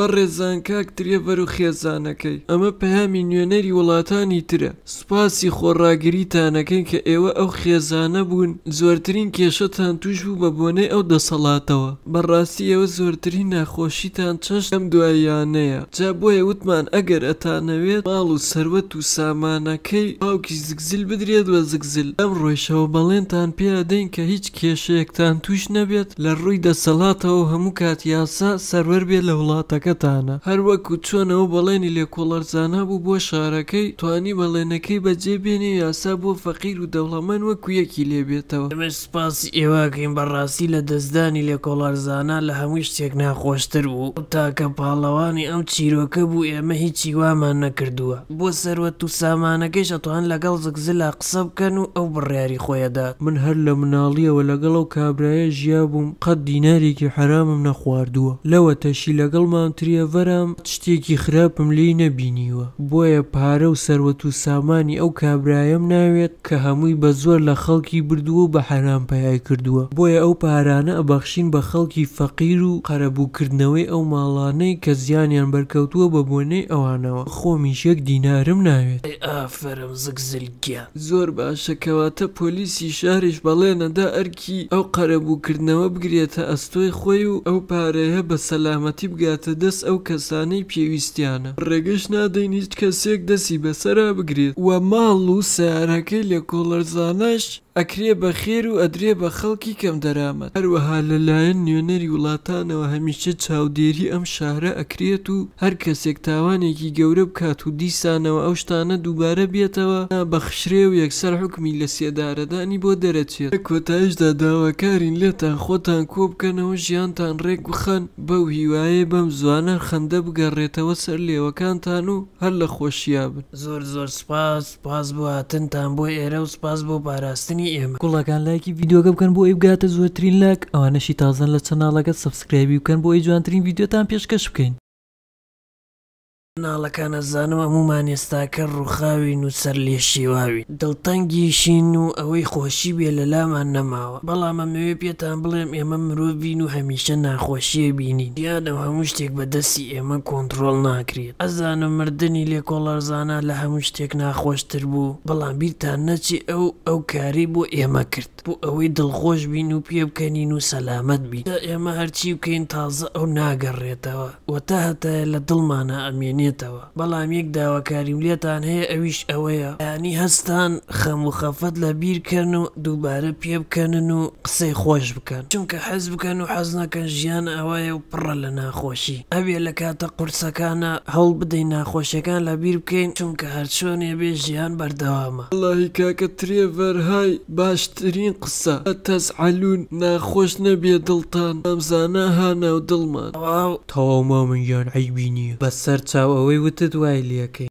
بە ڕێزان کاک درێبەر و خێزانەکەی ئەمە پەیامی نوێنەری وڵاتانی ترە سوپاسی خۆڕاگریتانەکەی کە ئێوە ئەو خێزانە بوون زۆرترین کێشەتان توش بوو بە بۆنەی ئەو دەسەڵاتەوە بەڕاستی ئێوە زۆرترین ناخۆشیتان چەشت ئەم دواییانەیە جا بۆیە وتمان ئەگەر ئەتانەوێت ماڵ و سەروەت و سامانەکەی باوکی زگزل بدرێت وە زگزل ئەم ڕۆیشەوە بەڵێنتان پێدەین کە هیچ کێشەیەکتان توش نەبێت لە ڕووی دەسەڵاتەوە هەموو کات یاسا سەرەر بێت لە وڵاتەکە کۆڵەکەتانە هەروەکو چۆنەوە بەڵێنی لێ کۆڵەرزانە بوو بۆ شارەکەی توانی بەڵێنەکەی بەجێ بێنێ یاسا بۆ فەقیر و دەوڵەمەند وەکو یەکی لێبێتەوە ئەمەش سپاسی ئێواگەین بەڕاستی لە دەستدانی لێ کۆڵارزانە لە هەمووی شتێک ناخۆشتر بوو تاکە پاڵەوانی ئەم چیرۆکە بوو ئێمە هیچی وامان نەکردووە بۆ سەروەت و سامانەکەی شەتوان لەگەڵ زگزلا قسە بکەن و ئەو بڕیاری خۆیەدات من هەر لە مناڵیەوە لەگەڵ و کابراایە ژیا بووم قەت دینارێکی حرامم نەخواردووە لەوە تەشی لەگەڵمان ترێڤەرم شتێکی خراپم لی نەبینیوە بۆیە پارە و سەروەت و سامانی ئەو کابرایم ناوێت کە هەمووی بە زۆر لە خەڵکی بردووە بە حەرام پایای کردووە بۆیە ئەو پارانە ئەبەخشین بە خەڵکی فەقیر و قەرەبووکردنەوەی ئەو ماڵانەی کە زیانیان بەرکەوتووە بە بۆنەی ئەوانەوە خۆمیشێک دینارم ناوێت ئافرم زگزلگیان زۆر باشەکەواتە پۆلیسی شارش بەڵێنەدا ئەرکی ئەو قەرەبووکردنەوە بگرێتە ئەستۆی خۆی و ئەو پارەیە بە سەلامەتی بگاتە دە دەست ئەو کەسانەی پێویستیانە ڕێگەش نادەین هیچ کەسێک دەسی بەسرە بگرێت و ماڵ و سیارەکەی لە کۆڵەرزانەش ئەکرێ بە خێر و ئەدرێ بە خەڵکی کەم دەرامەت هەروەها لەلایەن نوێنەری وڵاتانەوە هەمیشە چاودێری ئەم شارە ئەکرێت و هەر کەسێک تاوانێکی گەورە بکات و دیسانەوە ئەو شتانە دووبارە بێتەوە بەخشرێ و یەکسەر حکمی لە سێدارەدانی بۆ دەرەچێت کۆتایشدا داواکارین لێتان خۆتان کۆ بکەنەوە ژیانتان ڕێک بخەن بەو هیوایە بەم زوانە خەندە بگەڕێتەوە سەر لێوەکانتان و هەر لە خۆشییا بن زۆر زۆر سپاس پاس بۆ هاتنتان بۆ ئێرە و سپاس بۆ پاراستنی بینی ئێمە گوڵەکان لایکی یددیوگە بکەن بۆ ئەی بگاتە زۆرترین لاک ئەوانەشی تازان لە چەناڵەکەت سبسکرایبی بکەن بۆ ئەی جوانترین یددیوتان پێشکەش بکەین ناڵەکانە زانم هەمومان ئێستاکە ڕووخاوین و سەر لێشیواوی دڵتەنگیشین و ئەوەی خۆشی بێ لە لامان نەماوە بەڵام ئەمەوێ پێتان بڵێم ئێمە مرۆڤین و هەمیشە ناخۆشیە بینی دیادە هەموو شتێک بەدەستی ئێمە کۆنتترۆل ناکرێت ئەزانم مردنی لێ کۆڵەرزانە لە هەموو شتێک ناخۆشتر بوو بەڵام بیرتان نەچی ئەو ئەو کاری بۆ ئێمە کرد بۆ ئەوەی دڵخۆش بین و پێ بکەنین و سەلامت بین ئێمە هەرچی بکەین تازە ئەو ناگەڕێتەوە وەتا هەتە لە دڵمانە ئەمێنێ دەبینێتەوە بەڵام یەک داواکاری ولێتان هەیە ئەویش ئەوەیە ینی هەستان خەم و خەفەت لە بیرکەن و دووبارە پێ بکەنن و قسەی خۆش بکەن چونکە حەز بکەن و حەز نەکەن ژیان ئەوایە و پڕە لە ناخۆشی ئەبێ لە کاتە قورسەکانە هەڵ بدەین ناخۆشیەکان لە بیر بکەین چونکە هەرچۆنێ بێ ژیان بەردەوامە لای کاکە ترێڤەرهای باشترین قسە تەزعلون ناخۆش نەبێ دڵتان ئەمزانە هانە و دڵمان تەواو مامنگیان عیبینی بەسەر چاوە ئەوەی وتت وای لیەکەی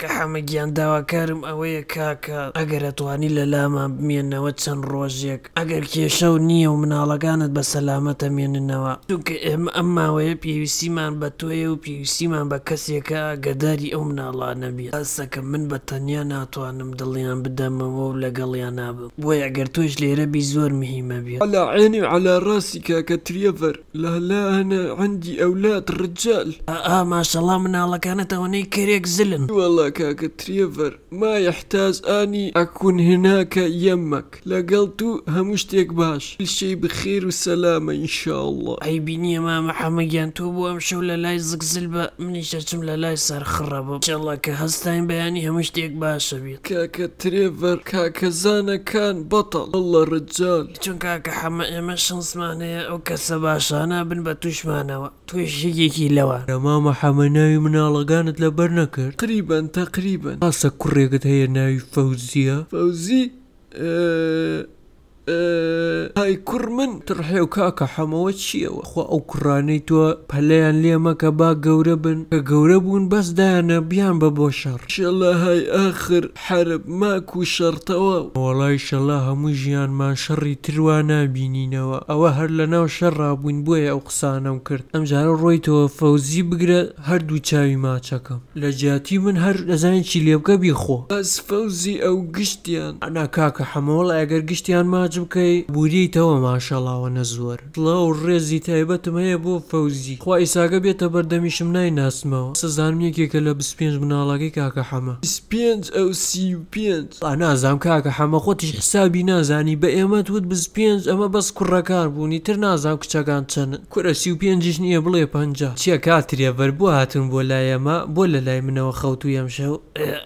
کە حەمە گیان داواکارم ئەوەیە کاکە ئەگەر ئەتوانی لە لاما بمێنەوە چەند ڕۆژێک ئەگەر کێشە و نییە و مناڵەکانت بە سەلامەتە مێننەوە دوکە ئێمە ئەم ماوەیە پێویستیمان بە تۆیە و پێویستیمان بە کەسێکە گەداری ئەو مناڵانە بێت ئەسەکە من بە تەنیا ناتوانم دڵیان بدەمەوە و لەگەڵیان نابم بۆی ئەگەر تۆش لێرەبی زۆر مهمە بێت لە عێنی على ڕاستی کاکە تریەڤەر لە لەهەنە عندی ئەولات ڕجال ئا ماشەڵام مناڵەکانت ئەوەنەی کرێک زلن وڵە بلاك تريفر ما يحتاج أني أكون هناك يمك لقلتو همشتك باش كل شي بخير وسلامة إن شاء الله أي بني ما محمد تو بو ولا لا يزق زلبة منيش لا لا صار خرابة إن شاء الله كهستاين بياني همشتك باش بيت كاكا تريفر كاكا زانا كان بطل والله الرجال چون كاكا حما إما شنس معناها أو كسباش أنا بن بتوش معنا توش يجي لوا ماما حمناوي من الله لبرنكر تقريبا تقريبا خاصة كوريا قد هي ناي فوزية فوزي أه های کوڕ من تڕحێ و کاکە حەمەوە چیەوە خۆ ئەو کوڕانەی تۆ پەلیان لێمەکە با گەورە بن کە گەورە بوون بەسدایانە بیان بە بۆ شەڕ شەڵە های ئاخر حرب ماک و شەرتەوە وڵای شەڵە هەموو ژیانمان شەڕی تروان نبینینەوە ئەوە هەر لە ناو شەڕابووین بۆیە ئەو قسانەم کرد ئەمجارە ڕۆیتەوە فەوزی بگرە هەردوو چاوی ماچەکەم لە جیاتی من هەر دەزانین چی لێبکە بیخۆ ئەس فەوزی ئەو گشتیان ئەنا کاکە حەمەوەڵ ئەگەر گشتیان ما حاج بکەی بوریتەوە ماشەڵاوە نەزوەر لەو ڕێزی تایبەتم هەیە بۆ فەوزی خوا ئیساگە بێتە بەردەمیشم نای ناسمەوە سەزانمیەکێکە لە بس پێنج مناڵەکەی کاکە حەمە پێنج ئەو سی پێنج نازام کاکە حەمە خۆتیش حسابی نازانی بە ئێمە وت بز پێنج ئەمە بەس کوڕەکار بوونی تر نازام کچەکان چەند کورە سی و پێنجش نییە بڵێ پنج چیە کاتریە بەر بۆ هاتن بۆ لای ئەمە بۆ لە لای منەوە خەوت و ئەمشەو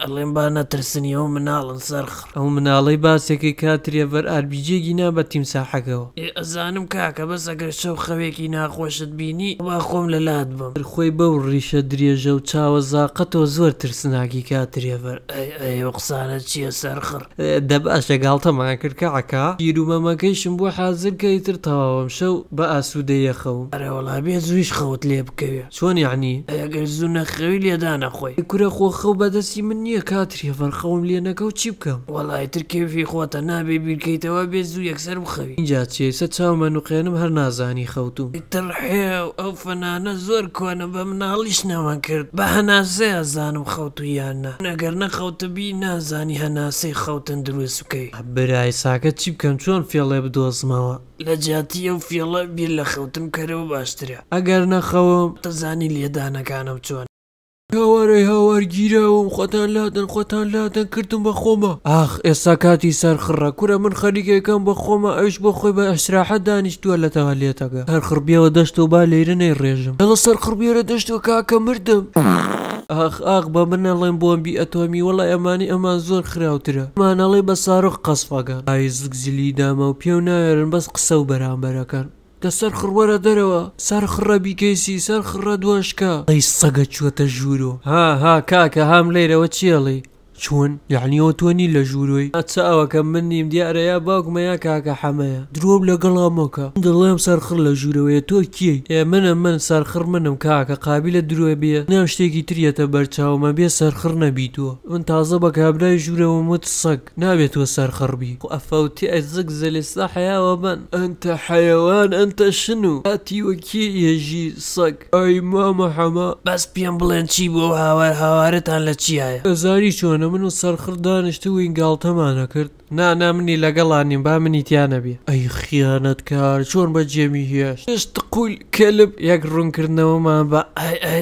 ئەڵێم با نەترسنی ئەو مناڵن سەرخ ئەو مناڵی باسێکی کاتریە بەر ئاربیجی جێگی نا بە تیمساحەکەەوە ئەزانم کاکە بەس ئەگەر شەو خەوێکی ناخۆشت بینی وا خۆم لە لات بم خۆی بەو ڕیشە درێژە و چاوە زاقەتەوە زۆر ترسناکی کاتریێبەر ئەو قسانە چییە سەرخڕ دەباشە گاڵتەمان کرد کە عکا گیررومەمەکەیشم بۆ حازر کەیتر تەواوم شەو بە ئاسوودەیەخەوم ئەرەوەڵا بێ زویش خەوت لێ بکەوێ چۆن یعنی ئەگەر زوو نەخەوی لێدانە خۆی کورە خۆ خەو بەدەستی من نییە کاتریێفەر خەوم لێنەکە و چی بکەم وڵایتر کێفی خۆتە نابێ بیرکەیتەوە بێ زوو یەکسەر بخەوی اینجا چێسە چاومە نوقێنم هەر نازانی خەوتوم تڕحێ ئەو فەنانە زۆر کۆنە بە مناڵیش نەوان کرد بە هەناسێ ئەزانم خەوت و یانە نەگەر نەخەوتبی نازانی هەناسەی خەوتن دروستکەی برای ساکە چی بکەم چۆن فێڵێ بدۆزمەوە لە جاتی ئەو فێڵە بیر لە خەوتم کەرەوە باشترە ئەگەر نەخەوەم تەزانی لێدانەکانم چۆن هاوارەی هاوارگیرەوەم خۆتان لادن خۆتان لادن کردم بە خۆمە ئاخ ئێستا کاتی سەرخڕە کورە من خەریکەکەم بە خۆمە ئەوش بۆ خۆی بە ئەسراحە دانیشتووە لە تەوالێتەکە هەر خڕبیەوە دەشت و با لەیرنەی ڕێژم دەڵە سەر خڕبیێرە دەشت و کاکە مردم. ئاخ ئاخ بە منەڵێن بۆمبی ئەتۆمی وڵە ئەمانی ئەمان زۆر خراوترە مانەڵێ بە ساارۆخ قەسفاگان ئایزگزیلی دامە و پێو نایێرن بەس قسە و بەرامبەرەکان کە سەر خڕوەرە دەرەوە سەر خڕە بیکەیسی سەر خڕە دوۆشکە ئەی سەگە چوەتە ژوورۆ ها ها کاکە هام لێرەوە چیەڵی چۆن یعنیەوە تۆنی لە ژوورۆی ئەچەوەکە من نیم دیارەیە باوکمە یا کاکە حەمەیە درۆب لەگەڵامەکە دڵێم سەرخڕ لە ژوورەوەی تۆ کیی ئێ منە من سەرخڕ منم کاکە قابل لە درۆی بێ نام شتێکی تریەتە بەرچاومە بێ سەرخڕ نەبییتوە من تازە بە کابرای ژوورەوە مت سەگ نابێتوە سەرخڕبی و ئەفەوتی ئەزگ زەلێستا حیاوە بن ئەتە حەیەوان ئەتە شن و ئەتی وەکی ئێژی سەگ ئای مامە حەمە بەس پێم بڵێن چی بۆ هاوار هاوارەتان لە چیایە ئەزاری چۆن و من و سەرخر دانیشت و ئینگالتەمانە کرد نانا منی لەگەڵانیم با منی تیانە بێ ئەی خیانەت کار چۆن بە جێمی هێش شت قول کەلب یەک ڕوونکردنەوەمان بە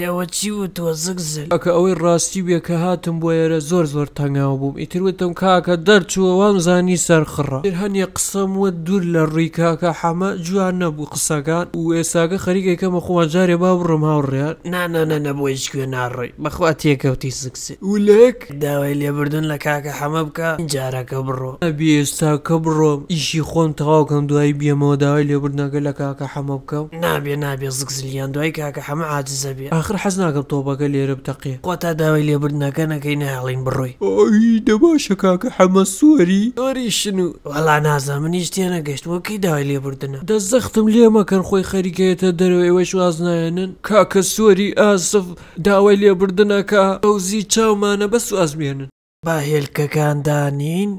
ئەوە چی و تۆ زگزل ئەکە ئەوەی ڕاستی بێ کە هاتم بۆ ئێرە زۆر زۆر تەنگاو بووم ئیتروتم کاکە دەرچووەوان زانی سەرخڕە هەنیە قسەم وە دوور لە ڕووی کاکە حەمە جوان نەبوو قسەکان و ئێساگە خەریکێکەکەمە خۆوان جارێ با بڕم هاوڕێیان نانانە نەبووی کوێ ناڕێ بەخوا تێکەوتی سکس ولێک داوای داوای لێبردن لە کاکە حەمە بکە جارەکە بڕۆ ئەبیێستا کە بڕۆم ئیشی خۆم تەواوکەم دوای بیەمەوە داوای لێبرنەکە لە کاکە حەمە بکەم نابێ نابێ زگزلیان دوای کاکە حەمە عاجزە بێ آخر حەز ناکەم تۆبەکە لێرە بتەقێ خۆ تا داوای لێبرنەکە نەکەی نەهاڵین بڕۆی ئۆی دەباشە کاکە حەمە سووەری ئۆری شن و وەڵا نازان منیش تێنەگەشت وەکەی داوای لێبردنە دەزەختم لێمەکەن خۆی خەریکەیەتە دەرەوە ئێوەش وازنایەنن کاکە سووەری ئاسف داوای لێبردنەکە ئەوزی چاومانە بە سوازمێنن با هێلکەکان دانین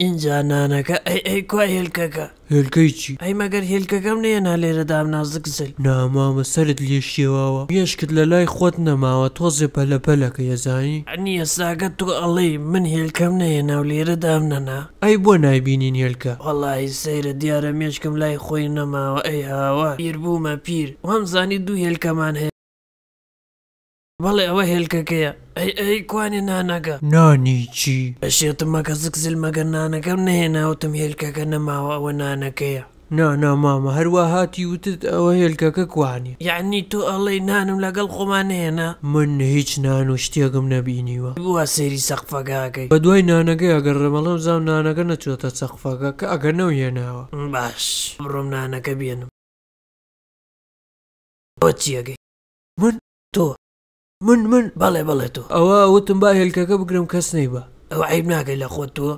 اینجا نانەکە ئەی ئەی کو هێلکەکە هێلکەی چی ئەی مەگەر هێلکەکەم نێنا لێرە دامنازک زل نامامە سرت لێشیێواوە پێشکت لە لای خۆت نەماوە تۆزێ پەلەپەلەکە یەزانی ئەنی ئێساگە تو ئەڵێ من هێلکەم نەیە ناو لێرە دامنەنا ئەی بۆ نایبینین هێلکە وەڵی سەیرە دیارە مێشکم لای خۆی نەماوە ئەی هاوە پیر بوومە پیر وەم زانی دوو هێلکەمان هەیە بەڵێ ئەوە هێلکەکەیە ئەی ئەی کوانێ نانەکە نانی چی بەشێتم مەکە زک زلمەگە نانەکەم نەهێناوتم هێلکەکە نەماوە ئەوە نانەکەیە نانا مامە هەروە هاتی وتت ئەوە هێلکەکە کوانی یعنی تۆ ئەڵێ نانم لەگەڵ خۆمانەیەنا من هیچ نان و شتێکم نەبینیوە بووە سێری سەقفەگاکەی بە دوای نانەکەی ئەگەر ڕێمەڵەم زام نانەکە نەچۆتە سەقفەکە کە ئەگەر نەو هێناوە باش ڕۆم نانەکە بێنم بۆ چیەگەی من تۆ من من بەڵێ بەڵێت تۆ ئەوە وتم با هێلکەکە بگرم کەس نەی بە ئەو عیب ناگەی لە خۆت تۆ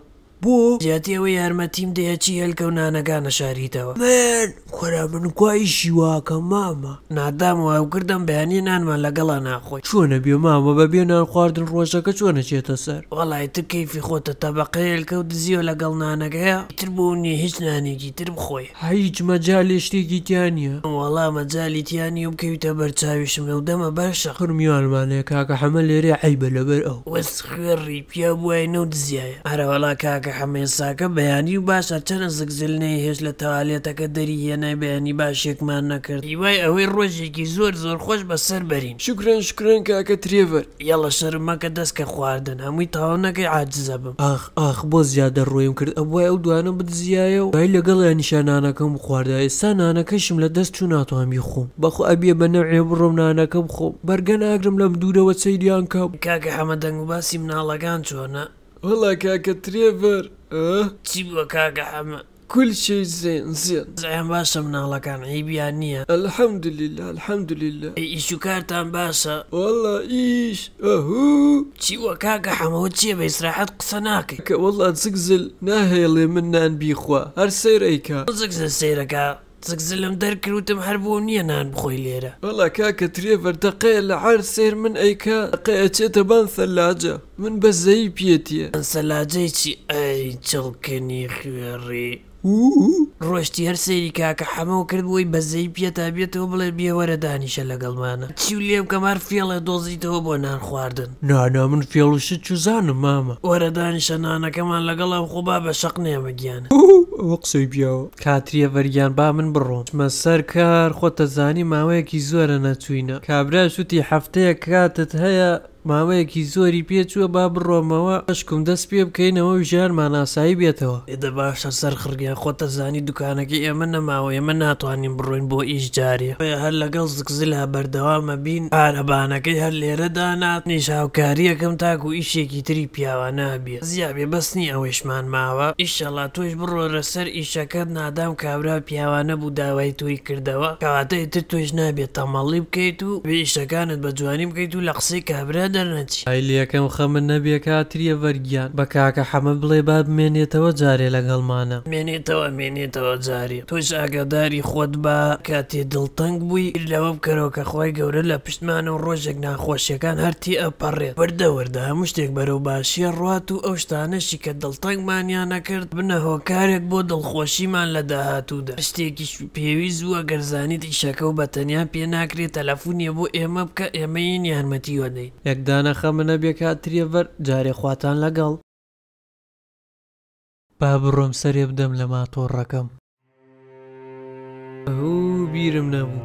بۆ زیاتیەوە یارمەتیم دەیەچی هەلکەونانەکانە شاریتەوە من خۆرا من کوی شیواکە مامە نادام و کردم بەیانی نانمان لەگەڵا ناخۆی چۆنە بێ مامە بە بێنان خواردن ڕۆژەکە چۆنە چێتە سەر وڵای ت کەیفی خۆتە تەبقەیلکە و دزیۆ لەگەڵ نانەکەیە تر بوونی هیچ نانێکی تر بخۆی هیچ مەجای شتێکی تیانە وڵا مەجای تیانی و بکەویتە بەرچاویشم لەو دەمە باشە خرمیوانمانەیە کاکە حەمە لێرێ عیبە لەبەر ئەو وەس خوێڕی پیا بووای نەو دزیایە هەرەوەڵا کاکە حەمێساکە بەیانی و باشە چەرە زگزلنەی هێش لە تەوالێتەکە دەری هێنای بەیانی باشێکمان نەکرد وای ئەوەی ڕۆژێکی زۆر زۆر خۆش بەسەر بەرین شکرن شکرن کاکە ترێڤەر یاڵە شەرمەکە دەستکە خواردن هەمووی تاوانەکەی عجزە بم ئاخ ئاخ بۆ زیادە ڕۆیم کرد ئەوای ئەو دوانە بدزیایە و بای لەگەڵ نیشانانەکەم خواردە ئێستا نانەکەشم لە دەست چوو ناتوامی خۆم بەخۆ ئەبیێ بە نەوێ بڕۆم نانەکەم خۆ بەرگە ناگرم لەم دوورەوە سەیریان کە کاکە حەمەدەنگ و باسی مناڵەکان چۆنە والله كاكا تريفر اه تسيبوها كاكا حما كل شيء زين زين زين باشا من الله كان عيبي يعني الحمد لله الحمد لله ايشو كارتان باشا والله ايش اهو تي وكاكا حما وتي بيسرحت قصناكي والله تزقزل ناهي اللي منان بيخوا ارسيريكا ايكا تزقزل سيركا تزك زلم وتم هەر بۆ نییە نان بخۆی لێرە بەڵا کاکە ترێ بەردەقەیە لە عار سێر من بان ثلاجة من بە زەی پێتیە ئەسەلاجەی چی ئەی ڕۆشتی هەر سەیری کاکە حەمەەوە کرد بۆی بەزەی پێتا بێتەوە بڵێ بێوەرە دانیشە لەگەڵمانە چی لێم کەمار فێڵە دۆزیتەوە بۆ نان خواردن نانا من فێڵوش چوزانم مامە وەرە دانیشە نانەکەمان لەگەڵام خۆبا بە شەق نێمە گیانە ئەوە قسەی بیاوە کاتریە ڤەریان با من بڕۆم مە سەر کار خۆتەزانی ماوەیەکی زۆرە نەچوینە کابرا شوتی هەفتەیە کاتت هەیە ماوەیەکی زۆری پێچووە با بڕۆمەوە ئەشکم دەست پێ بکەینەوە ژارمان ئاسایی بێتەوە ئێدە باشە سەر خرگیان خۆتە زانی دوکانەکە ئێمە نەماوە ئێمە ناتوانین بڕۆین بۆ ئیش جارێ هەر لەگەڵ زگزلا بەردەوامە بین ئارەبانەکەی هەر لێرەدا ناتنیش هاوکاریەکەم تاکو و ئیشێکی تری پیاوە نابێ زیابێ بەستنی ئەوەشمان ماوە ئیشەڵا تۆش بڕۆرە سەر ئیشەکەت نادام کابرا پیاوانە بوو داوای توی کردەوە کەواتە تر تۆش نابێت تەمەڵی بکەیت و وێ ئیشەکانت بە جوانی بکەیت و لە قسەی کابرا دەرنەچی ئایلیەکەم خەمن نەبیە کاتریە وەرگیان بە کاکە حەمە بڵێ با بمێنێتەوە جارێ لەگەڵمانە مێنێتەوە مێنێتەوە جاری توش ئاگاداری خۆت بە کاتێ دڵتەنگ بووی لەوە بکەرەوە کە خۆی گەورە لە پشتمانە و ڕۆژێک ناخۆشیەکان هەرتی ئەپەڕێت بەردەوەردە هەموو شتێک بەرەو باشیە ڕات و ئەو شتانەشی کە دڵتەنگمانیان نەکرد بنە هۆکارێک بۆ دڵخۆشیمان لە داهاتوودا شتێکیش پێویست وە گەرزانیت ئیشەکە و بە تەنیا پێ ناکرێت تەلەفونیە بۆ ئێمە بکە ئێمەین یارمەتی وەدەین یەک دانەخە منە بێکاتریەڤەر جارێخواتان لەگەڵ با بڕۆم سەرێ بدەم لە ماتۆڕەکەم ئەو بیرم نەبوو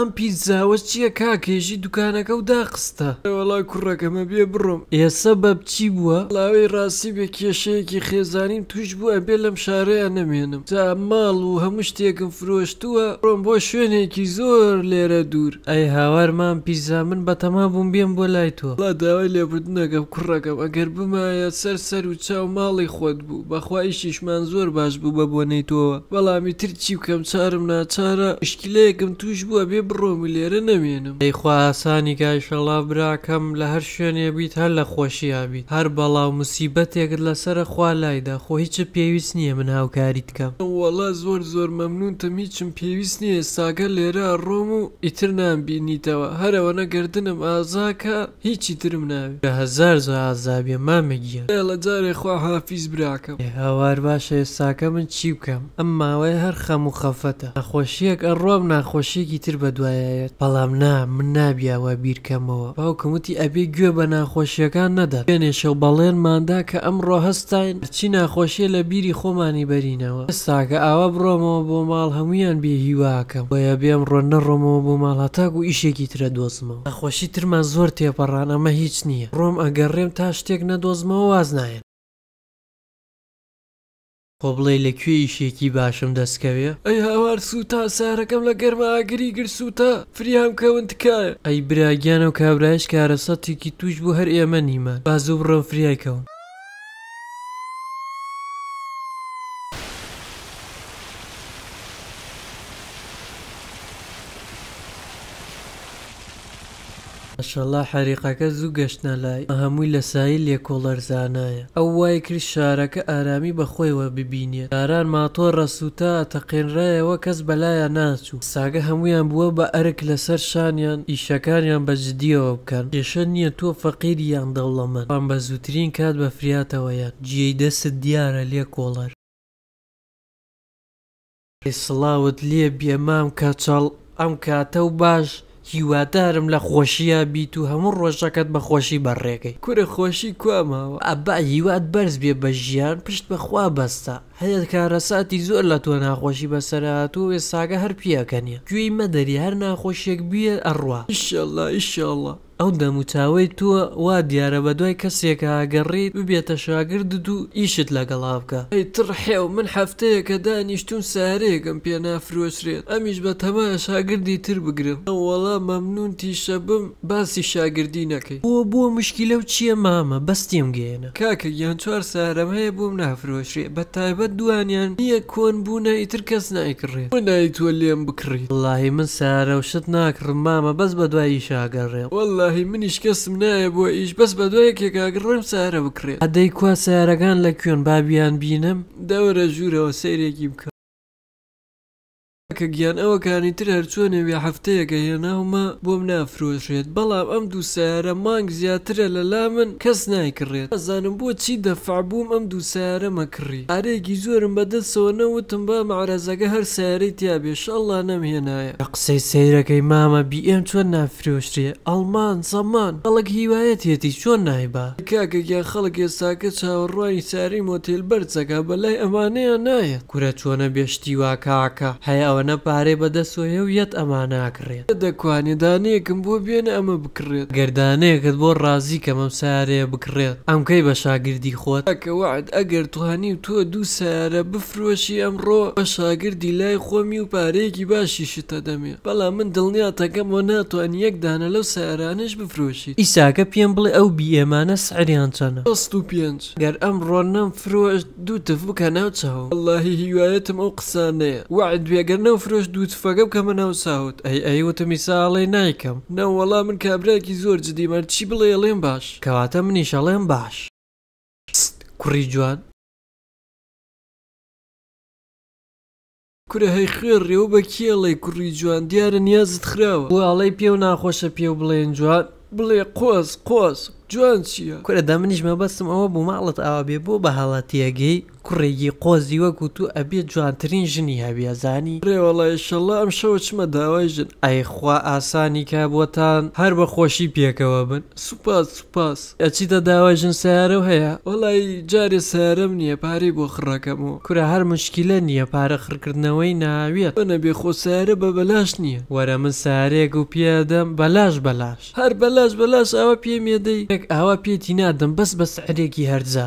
ئەم پیزاوە چییە کاکێژی دوکانەکە و داخستە وڵای کوڕەکەمە بێ بڕۆم ئێسە بە بچی بووە لاوەی ڕاستی بێ کێشەیەکی خێزانیم توش بووە ئەبێ لەم شارەیە نەمێنم تا ماڵ و هەموو شتێکم فرۆشتووە ڕۆم بۆ شوێنێکی زۆر لێرە دوور ئەی هاوارمان پیزا من بەتەما بووم بێم بۆ لای تۆ لا داوای لێبردنەکەم کوڕەکەم ئەگەر بمایە سەر سەر و چاو ماڵی خۆت بوو بەخوایشیشمان زۆر باش بوو بە بۆ نەیتەوە بەڵامی تر چی بکەم چارم ناچارە شکلەیەکم توش بووە بێ بڕۆم لێرە نەمێنم ئەیخواسانی گایشەڵا براکەم لە هەر شوێنێ بیت هەر لە خۆشییا بیت هەر بەڵاو مسیبەتێکت لەسرە خوا لایدا خۆ هیچ پێویست نییە من هاوکاری بکەم وڵا زۆر زۆر مەمنونتم هیچم پێویست نییە ساگە لێرە ڕۆم و ئیتر نامبینیتەوە هەرەوە نەگردنم ئازاکە هیچی ترم ناوی بە هزار زۆ ئازابێ مامەگیە لە جارێ خوا حافیز براکەم هاوار باشە ئێساکە من چی بکەم ئەم ماوەی هەر خەم و خەفەتە نەخۆشیەک ئەڕۆم ناخۆشیەکی تر بە دو دوایەت بەڵام نا من نابیاوە بیرکەمەوە باوکەموتی ئەبێ گوێ بە ناخۆشیەکان نەدات بێنێ شەو بەڵێنماندا کە ئەمڕۆ هەستین چی ناخۆشیە لە بیری خۆمانی بەرینەوە ئێستاکە ئاوا بڕۆمەوە بۆ ماڵ هەمویان بێ هیواکەم بۆیە بێم ڕۆ نەڕۆمەوە بۆ ماڵاتاک و ئیشێکی ترە دۆزمەوە نەخۆشی ترمان زۆر تێپەڕان ئەمە هیچ نییە ڕۆم ئەگەڕێم تا شتێک نەدۆزمەوە واز نایەن خۆ بڵێ لەکوێ ئیشێکی باشم دەستکەوێ ئەی هاوار سوتا سارەکەم لە گەرماگری گرسووتە فریام کەون تکایە ئەی براگیان و کابراایش کارە سەتێکی توش بوو هەر ئێمە نیمە بازوو بڕۆم فریایکەون ماشەڵا حەریقەکە زوو گەشتە لای هەمووی لە سایل لێ کۆڵەرزانایە ئەو وای کرد شارەکە ئارامی بەخۆیەوە ببینێت داران ماتۆ ڕسووتا تەقێنڕایەوە کەس بەلایە ناچوو ساگە هەمویان بووە بە ئەرک لەسەر شانیان ئیشەکانیان بەجددیەوە بکەن کێشە نییە تۆ فەقیریان دەوڵەمەند پان بە زووترین کات بە فریاتەوەیان جێی دەست دیارە لێ کۆڵەر سڵاوت لێ بێمام کاچڵ ئەم کاتە و باش هیوادارم لە خۆشیە بیت و هەموو ڕۆژەکەت بە خۆشی بەڕێگەی کورە خۆشی کوامەوە ئەبا هیواد بەرز بێ بە ژیان پشت بەخوا بەستە هەیەت کارەساتی زۆر لە تۆ ناخۆشی بەسەرات و ئێساگە هەر پیاکەنیە گوێی مەدەری هەر ناخۆشیێک بێ ئەڕوا ئیشله ئیشله ئەو دەموچاوی تووە وا دیارە بە دوای کەسێکە ئاگەڕی ببێتە شاگرد و ئیشت لەگەڵا بکە ئەی تڕحێو من هەفتەیەکە دانیشتون سارێکم پێ نافرۆشرێت ئەمیش بە تەمایە شاگردی تر بگرم ئەووەڵا مەمنون تیشە بم باسی شاگردی نەکەی بۆ بۆ مشکی لەو چییە مامە بەستیم گێنە کاکە یان چوار سارەم هەیە بۆم نافرۆشرێ بە تایبەت دوانیان نییە کۆن بوونە ئیتر کەس نایکڕێ منای تووە لێم بکڕیت لای من سارەوشت ناکڕم مامە بەس بە دوایی شاگەڕێ وله واللهی منیش کەسم نایە بۆ ئیش بەس بە دوایەکێکاگڕم سارە بکرێت ئەدەی کوا سارەکان لە کوێن بابیان بینم دەورە ژوورەوە سیرێکی بکە کاکە گیان ئەوەکانی تر هەرچۆنێوێ هەفتەیەگە هێناومە بۆم نافرۆشێت بەڵام ئەم دوو سیارە مانگ زیاترە لە لا من کەس نایکڕێت ئەزانم بۆ چی دەفعبووم ئەم دوو سیارەمە کڕی ئارێکی زۆرم بەدەستەوە نەوتم بە معرەزەکە هەر سیارەی تیابێش ئەڵلا نەمهێنایە لە قسەی سیرەکەی مامە بی ئێم چۆن نافرۆشتێ ئەڵمان زەمان خەڵک هیوایەت هێتی چۆن نایبا کاکە گیان خەڵک ئێساکە چاوەڕوانی ساری مۆتێل بەرچەکە بەلای ئەمانەیە نایە کورە چۆنە بێشتی وا کاکە هەیە ئەوە ئەمانە پارێ بەدەستۆیە و یەت ئەمان ناکڕێت دەکوانیدانەیەکم بۆ بێنە ئەمە بکڕێت گردانەیەکت بۆ ڕازی کەمەم سارەیە بکڕێت ئەمکەی بە شاگردی خۆت ئەکەوعد ئەگەر توانی و تۆ دوو سارە بفرۆشی ئەمڕۆ بە شاگردی لای خۆمی و پارەیەکی باشی شتە دەمێت بەڵام من دڵنیاتەکەم بۆ ناتوان یەکدانە لەو سارانش بفرۆشی ئیساکە پێم بڵێ ئەو بیێمانە سعریان چەنە پێنج گەر ئەم ڕۆنم فرۆش دوو تف بکە ناوچەوە اللهی هیوایەتم ئەو قسانەیە وعد بێگەر نەو فرۆش دووتفەکە بکەمە ناو ساوت ئەی ئەیوەتە میساڵێ نایکەم نەوەڵا من کابراکی زۆر جدی مەر چی بڵێ ئەڵێم باش کەواتە منیشەڵێم باش کوڕی جوان کورە هەی خێر ڕێوە بە کێڵێ کوڕی جوان دیارە نیازت خراوە وڵی پێو ناخۆشە پێو بڵێن جوان بڵێ قۆز قۆز جوان چیە کورە دا منیشمە بەستم ئەوە بوو ماڵت ئاوا بێ بۆ بە هەڵاتیەگەی کوڕێکی قۆزی وەکو تو ئەبێ جوانترین ژنی هەبیە زانی ڕێوەڵایشەڵە ئەم شەوە چمە داوای ژن ئایخوا ئاسانی کابووتان هەر بە خۆشی پێکەوە بن سوپاس سوپاس ئەچیتە داوای ژن سیارە و هەیە وڵی جارێ سارەم نییە پارەی بۆ خڕەکەمەوە کورە هەر مشکلە نییە پارە خڕکردنەوەی ناویێت بنە بێ خۆ سارە بە بەلاش نییە وەرە من سارێک و پێدەم بەلاش بەلاش هەر بەلاش بەلاش ئەوە پێ مێدەی کاتێک ئاوا پێتی نادەم بەس بە سعرێکی هەرزا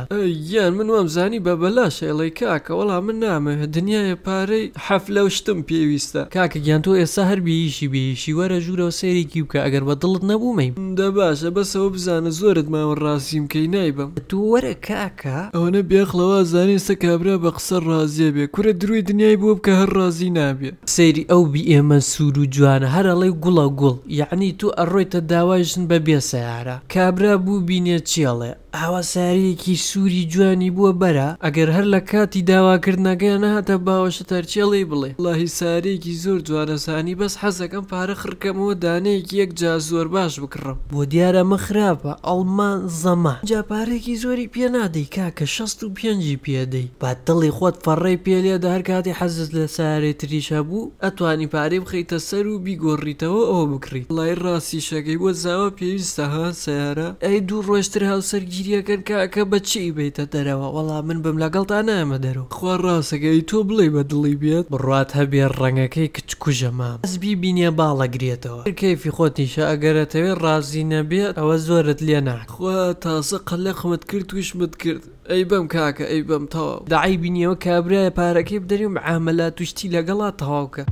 یان من وەمزانی بە بەلاش ئەڵی کاکە وەڵا من نامە دنیاە پارەی حەف لەو شتم پێویستە کاکە گیان تۆ ئێستا هەر بیشی بێشی وەرە ژوورەوە سێریکی بکە ئەگەر بە دڵت نەبوومەی دە باشە بەسەوە بزانە زۆرت ماوە ڕاستیم کەی نایبم تو وەرە کاکە ئەوەنە بێخڵەوە زانانی سە کابرا بە قسە ڕازیە بێ کورە دروی دنیای بوو بکە هەر ڕازی نابێ سەیری ئەو بی ئێمە سوور و جوانە هەر ئەڵێ گوڵە گوڵ یعنی تو ئەڕۆیتە داوایژن بە بێسەیارە کابرا بوو بینێ چێڵێ ئاواسارەیەکی سووری جوانی بووە بەرە ئەگەر هەر لە کاتی داواکردنەکەیان نەهاتە باوەشە تەرچێڵی بڵێ لەهی سارەیەکی زۆر جوانەسانی بەس حەزەکەم پارە خڕکەمەوە دانەیەکی یەک جا زۆر باش بکڕم بۆ دیارە مەخراپە ئەڵمان زەما جاپارێکی زۆری پێ نادەی کاکە 16 و پێنجی پێدەی با دڵی خۆت فەڕێ پێلێ دا هەر کاتی حەزت لە سارەی تریشە بوو ئەتوانی پارەی بخیتە سەر و بیگۆڕیتەوە ئەوە بکڕیت لای ڕاستی شەکەی بۆ زاوە پێویستەها سیارە ئەی دوو ڕۆشتر هاوسەرگی گیریەکەن کاکە بەچی بیتە دەرەوە وەڵا من بم لەگەڵتان ئەمە دەرەوە خوا ڕاستەکەی تۆ بڵێ بە دڵی بێت بڕات هەبێ ڕەنگەکەی کچکوژەما ئەسبی بینە باڵەگرێتەوە کەیفی خۆتیشە ئەگەرەتەوێ ڕازی نەبێت ئەوە زۆرت لێ ناخوا تاسە قەلە خمت کرد توشمت کرد ئەی بەم کاکە ئەی بەم تەواو داعی بینیەوە کابرای پارەکەی بدەریم عامەلا توشتی لەگەڵا تەواوکە.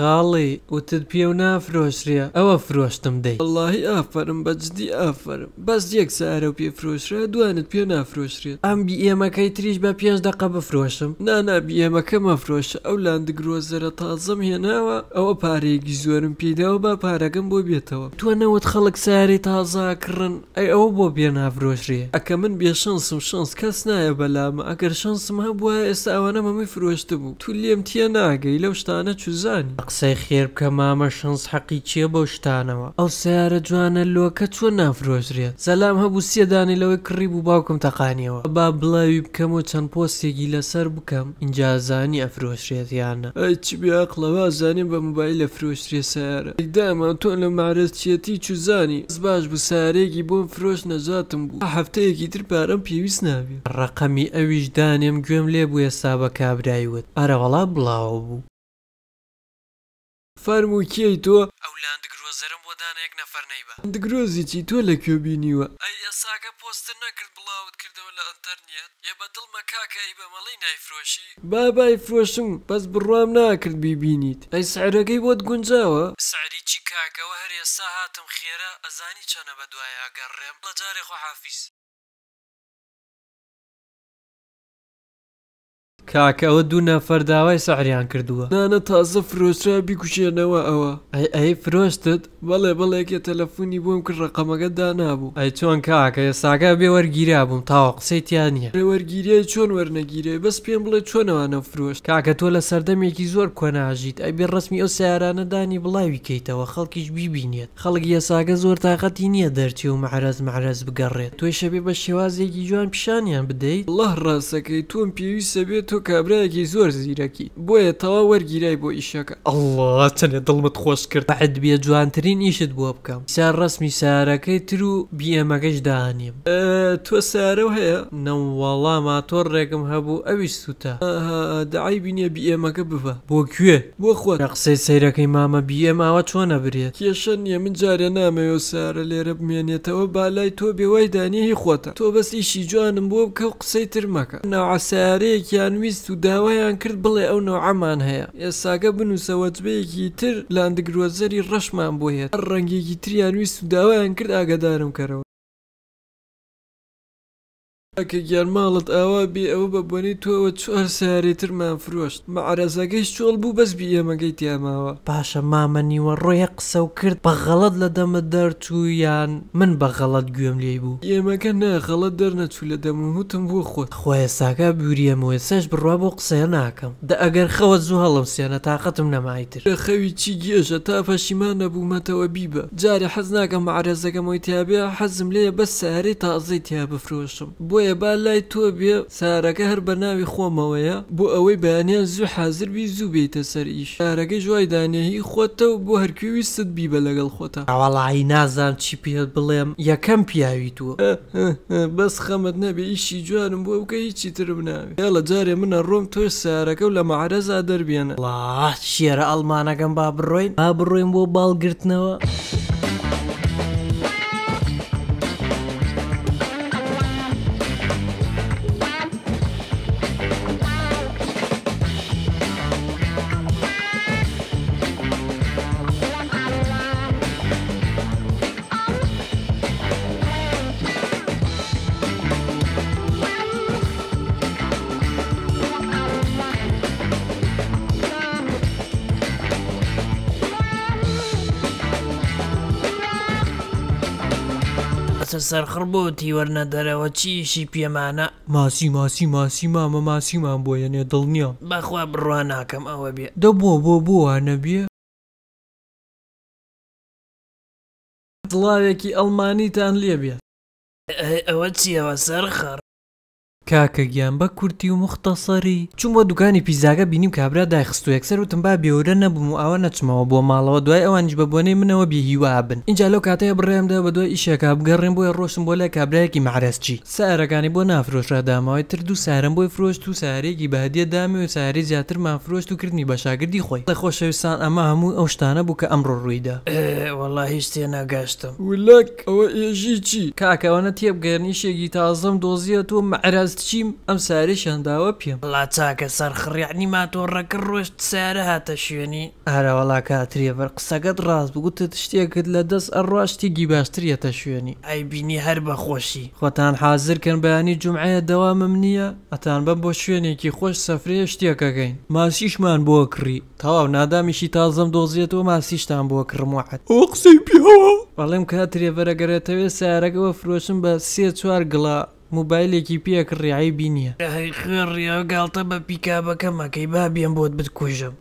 خاڵی وتت پێ و نافرۆشرە ئەوە فرۆشتم دەی اللهی ئافرم بەجددی ئافرم بەس یەک سارە و پێفرۆشرە دوانت پێ نافرۆشرێت ئەم ئێمەکەی تریش بە پێش دقه بفرۆشم نانابی ئێمەکە مەفرۆش ئەو لاندە گرۆزەرە تازەم هێناوە ئەوە پارێکی زۆرم پێداوە با پارەکەم بۆ بێتەوە توانەوەت خەڵک ساری تازاکردن ئەی ئەوە بۆ بێ نافرۆشرێ ئەکە من بێ شانسم شانس کەس نایە بەلامە ئەگەر شانسم هەبووە ئێستا ئەوانە مەمی فرۆشت بوو تو لێم تێ ناگەی لەو شتانە چوزانی قسەی خێر بکە مامە شەنس حەقی چیە بۆ شتانەوە ئەو سیارە جوانە لۆکە چۆن نافرۆژرێت سەسلام هەبوو سێدانی لەوەی کڕی بوو باوکم تەقانیەوە با بڵاوی بکەم و چەند پۆستێکی لەسەر بکەم اینجازانی ئەفرۆشرێت یانە ئەچ بیاقلەوە زانیم بە موبایل لە فرۆشتێ سیارە دامان تۆن لە مارەستچێتی چوزانی ئەس باش بوو سارێکی بۆم فرۆش نەجاتم بوو هەفتەیەکی تر پارەم پێویست نابێت ڕقەمی ئەویش دانێم گوێم لێ بوو ئێستا بە کابرایوت ئەرەوەڵا بڵاو بوو فەرمو کێی تۆ ئەولاند درۆزەرم وەدانەیەک نەفەرنەی بە دگرۆزی چی تۆ لە کوێبینیوە ئەی ئێساکە پۆستن نەکرد بڵاوت کردەوە لە ئەتەرنیەت یە بە دڵمە کاکەی بە مەڵی نایفرۆشی بابای فرۆشم بەس بڕوام ناکرد بیبینیت ئەی سعرەکەی بۆت گونجاوە سعری چی کاکەوە هەر ئێستا هاتم خێرە ئەزانی چەنە بە دوایە گەڕێم لە جارێ خۆ حافیس کاکەەوە دوو نەفەر داوای سەعریان کردووە نانە تازە فرۆسرا بیکوشێنەوە ئەوە ئەی فرۆشتت بەڵێ بەڵێکێ تەلەفۆنی بۆم کرد ڕقەمەکە دانابوو ئەی چۆن کاکە ساگا بێ وەرگیرا بووم تاوە قسەیتیان نیە وەرگیریە چۆن وەرنەگیرێ بەس پێم بڵێ چۆنەوانە فرۆشت کاکە تۆ لە سەردەمێکی زۆر کۆناژیت ئەی بێ ڕستمی ئەو سیارانە دانی بڵاوی کەیتەوە خەڵکیش بیبینێت خەڵک یەساگە زۆر تااقەتی نییە دەرچی و مەعرەز مەعرەز بگەڕێت توی شەبێ بە شێوازێکی جوان پیشانیان بدەیت لە ڕاستەکەی تۆم پێویستە بێت تۆ کابراەکی زۆر زیرەکی بۆیە تەوا وەرگیرای بۆ ئیشەکە ئەله چەنێ دڵمت خۆش کرد حد بێ جوانترین ئیشت بۆ بکەم سار ڕسمی سارەکەی تر و بیەمەگەش داهانیم تۆ سارە و هەیە نەواڵا ماتۆر ڕێگم هەبوو ئەویش سووتە داعی بینێ بیێمەکە بە بۆ کوێ بۆ خۆ قسەی سیرەکەی مامە بیێماوە چۆنە برێت کێشە نیە من جارێ نامەوە سارە لێرە بمێنێتەوە بالای تۆ بێوای دانیهی خۆتە تۆ بەس ئیشی جوانم بۆ بکە و قسەی ترمەکە ناعسارەیەکیان ویست و داوایان کرد بڵێ ئەو نەوەمان هەیە ئێساگە بنووسەوەجبەیەکی تر لاندگرۆزەری ڕەشمان بۆ هێت ڕەنگێکی تریان ویست و داوایان کرد ئاگادارم کەرەوە ئەکە گەرماڵت ئاوا بێ ئەوە بە بۆنی تۆەوە چوار سیارێ ترمان فرۆشت مەعرەزەکەی شۆڵ بوو بەس بی ئێمەگەی تیاماوە پاشە مامەنیوە ڕۆیە قسە و کرد بە غەڵت لە دەمە دەرچوو یان من بە غەڵت گوێم لێ بوو ئێمەکە نە غەڵت دەرنەچوو لە دەمووتم بۆ خۆت خۆیە ساکە بوریەمەوە سەش بڕوا بۆ قسەیە ناکەم دە ئەگەر خەوە زوو هەڵم سێنە تااقتم نەمایتر خەوی چی گێژە تا پەشیمان نەبوومەتەوە بیبە جارە حەز ناکەم مەعرەزەکەمەوەی تیاابێ حەزم لێ بە ساری تازەی تیا بفرۆشم بۆ ئەوەیە با لای تۆ بێ سارەکە هەر بە ناوی خۆمەوەیە بۆ ئەوەی بەیانیان زوو حازربی زوو بێتە سەر ئیش شارەکە جوای دانێهی خۆتە و بۆ هەرکوی ست بی بە لەگەڵ خۆتە ئاوەڵی نازان چی پێت بڵێم یەکەم پیاوی تۆ بەس خەمت نەبێ ئیشی جوانم بۆ بکە هیچی ترم ناوێ یا لە جارێ منە ڕۆم تۆ سارەکە و لە معرەزا دەربێنە لا شێرە ئەلمانەکەم با بڕۆین با بڕۆین بۆ باڵگرتنەوە. کاتە سەرخڕبۆتی وەرنەدەرەوە چیشی پێمانە ماسی ماسی ماسی مامە ماسیمان بۆ یەنێ دڵنیە بەخوا بڕوان ناکەم ئەوە بێ دەبووە بۆ بۆوانە بێ دڵاوێکی ئەلمانیتان لێ بێت ئەوە چیەوە سەرخەڕ کاکە گیان بە کورتی و مختەسەری چوومە دوکانی پیزاگە بینیم کابرا دایخستو یەکسەر وتم با بێورە نەبووم و ئەوە نەچمەوە بۆ ماڵەوە دوای ئەوانش بە بۆنێ منەوە بێهیوا بن اینجا لەو کاتەیە بڕێمدا بە دوای ئیشەکە بگەڕێن بۆی ڕۆشم بۆ لای کابراایەکی مارەسچی سارەکانی بۆ نافرۆشرادامەوەی تر دوو سارم بۆی فرۆشت و سارێکی بەهدیە دامی و ساری زیاتر مافرۆشت و کردنی بەشاگردی خۆی دەخۆشەویستان ئەمە هەموو ئەو شتانە بوو کە ئەمڕۆ ڕوویدا وەڵا هیچ تێ ناگەشتم ولک ئەوە ئێژی چی کاکەوانە تێبگەرنیشێکی تازەم دۆزیە تۆ معراز چیم ئەم ساریش هەنداوە پێم بڵا چاکە سەرخڕیعنی ماتۆڕەکە ڕۆشت سارە هاتە شوێنی ئارەوەڵا کاتریە بەر قسەکەت ڕاست بگوتت شتێکت لە دەست ئەڕاشتیگی باشترەتە شوێنی ئەی بینی هەر بەخۆشی خۆتان حازرکەن بەیانی جمعایە دەوامم نییە ئەتان بم بۆ شوێنێکی خۆش سەفرەیە شتێکەکەین ماسیشمان بۆ کڕی تاواو نادامیشی تازەم دۆزیێتەوە ماسیشتان بۆ کڕموحت ئۆ قسەی پێوە بەڵێم کاتریێ بەرەگەرێتەوێ سارەکەەوە فرۆشم بە سێ چوار گڵا موبایلێکی پێک ڕێایی بینیە ڕێگاڵتە بە پیکابەکە مەکەی با بێن بۆت بتکوژم.